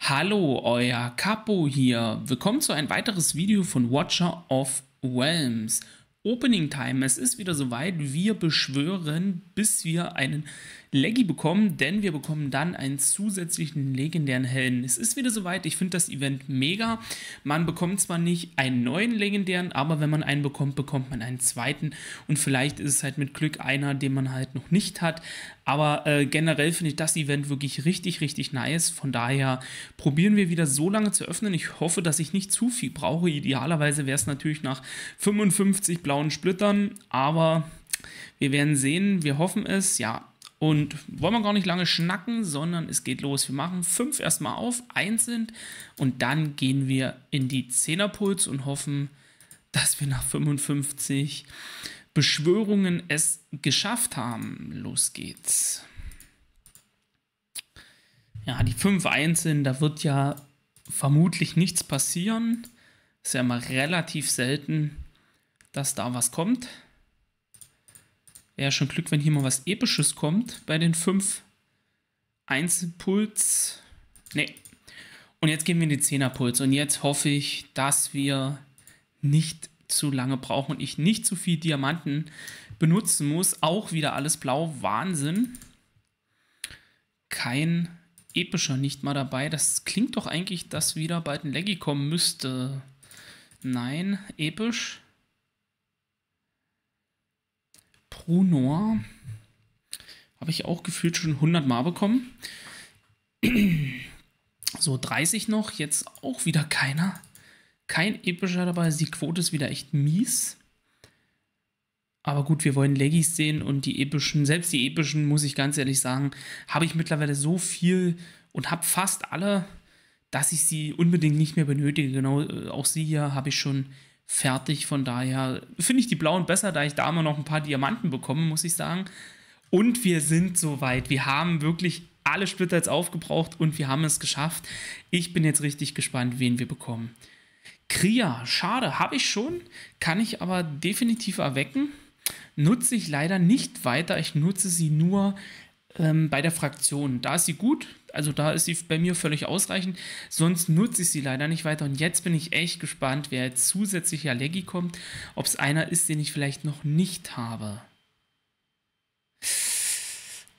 Hallo, euer Capo hier. Willkommen zu ein weiteres Video von Watcher of Whelms. Opening Time. Es ist wieder soweit. Wir beschwören, bis wir einen Leggy bekommen, denn wir bekommen dann einen zusätzlichen legendären Helden. Es ist wieder soweit. Ich finde das Event mega. Man bekommt zwar nicht einen neuen legendären, aber wenn man einen bekommt, bekommt man einen zweiten. Und vielleicht ist es halt mit Glück einer, den man halt noch nicht hat. Aber äh, generell finde ich das Event wirklich richtig, richtig nice. Von daher probieren wir wieder so lange zu öffnen. Ich hoffe, dass ich nicht zu viel brauche. Idealerweise wäre es natürlich nach 55 Blau blauen Splittern, aber wir werden sehen, wir hoffen es, ja. Und wollen wir gar nicht lange schnacken, sondern es geht los. Wir machen fünf erstmal auf, einzeln und dann gehen wir in die Zehnerpuls und hoffen, dass wir nach 55 Beschwörungen es geschafft haben. Los geht's. Ja, die fünf einzeln, da wird ja vermutlich nichts passieren. Ist ja immer relativ selten dass da was kommt. Wäre schon Glück, wenn hier mal was Episches kommt bei den fünf Einzelpuls. Nee. Und jetzt gehen wir in die Puls. Und jetzt hoffe ich, dass wir nicht zu lange brauchen und ich nicht zu viel Diamanten benutzen muss. Auch wieder alles blau. Wahnsinn. Kein epischer nicht mal dabei. Das klingt doch eigentlich, dass wieder bald ein Leggy kommen müsste. Nein, episch. Pro Noir habe ich auch gefühlt schon 100 Mal bekommen. so 30 noch, jetzt auch wieder keiner. Kein epischer dabei, die Quote ist wieder echt mies. Aber gut, wir wollen Leggies sehen und die epischen, selbst die epischen, muss ich ganz ehrlich sagen, habe ich mittlerweile so viel und habe fast alle, dass ich sie unbedingt nicht mehr benötige. Genau, äh, auch sie hier habe ich schon fertig. Von daher finde ich die blauen besser, da ich da immer noch ein paar Diamanten bekomme, muss ich sagen. Und wir sind soweit. Wir haben wirklich alle Splitter jetzt aufgebraucht und wir haben es geschafft. Ich bin jetzt richtig gespannt, wen wir bekommen. Kria, schade, habe ich schon, kann ich aber definitiv erwecken. Nutze ich leider nicht weiter. Ich nutze sie nur, ähm, bei der Fraktion. Da ist sie gut, also da ist sie bei mir völlig ausreichend. Sonst nutze ich sie leider nicht weiter. Und jetzt bin ich echt gespannt, wer als zusätzlicher Leggy kommt, ob es einer ist, den ich vielleicht noch nicht habe.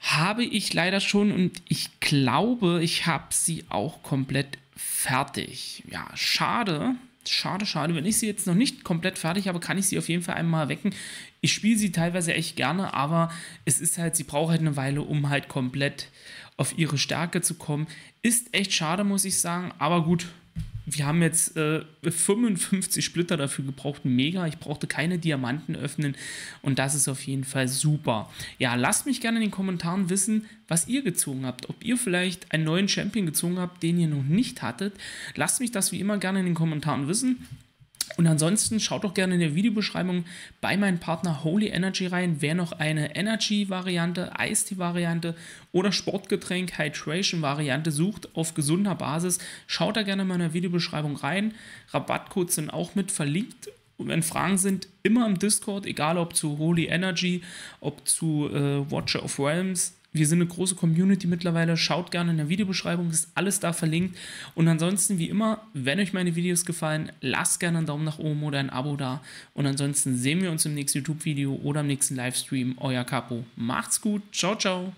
Habe ich leider schon und ich glaube, ich habe sie auch komplett fertig. Ja, schade schade, schade. Wenn ich sie jetzt noch nicht komplett fertig habe, kann ich sie auf jeden Fall einmal wecken. Ich spiele sie teilweise echt gerne, aber es ist halt, sie braucht halt eine Weile, um halt komplett auf ihre Stärke zu kommen. Ist echt schade, muss ich sagen, aber gut, wir haben jetzt äh, 55 Splitter dafür gebraucht, mega. Ich brauchte keine Diamanten öffnen und das ist auf jeden Fall super. Ja, lasst mich gerne in den Kommentaren wissen, was ihr gezogen habt. Ob ihr vielleicht einen neuen Champion gezogen habt, den ihr noch nicht hattet. Lasst mich das wie immer gerne in den Kommentaren wissen. Und ansonsten schaut doch gerne in der Videobeschreibung bei meinem Partner Holy Energy rein, wer noch eine Energy-Variante, Eistee-Variante oder Sportgetränk Hydration-Variante sucht auf gesunder Basis. Schaut da gerne mal in der Videobeschreibung rein. Rabattcodes sind auch mit verlinkt. Und wenn Fragen sind, immer im Discord, egal ob zu Holy Energy, ob zu äh, Watcher of Realms, wir sind eine große Community mittlerweile. Schaut gerne in der Videobeschreibung, ist alles da verlinkt. Und ansonsten, wie immer, wenn euch meine Videos gefallen, lasst gerne einen Daumen nach oben oder ein Abo da. Und ansonsten sehen wir uns im nächsten YouTube-Video oder im nächsten Livestream. Euer Capo. Macht's gut. Ciao, ciao.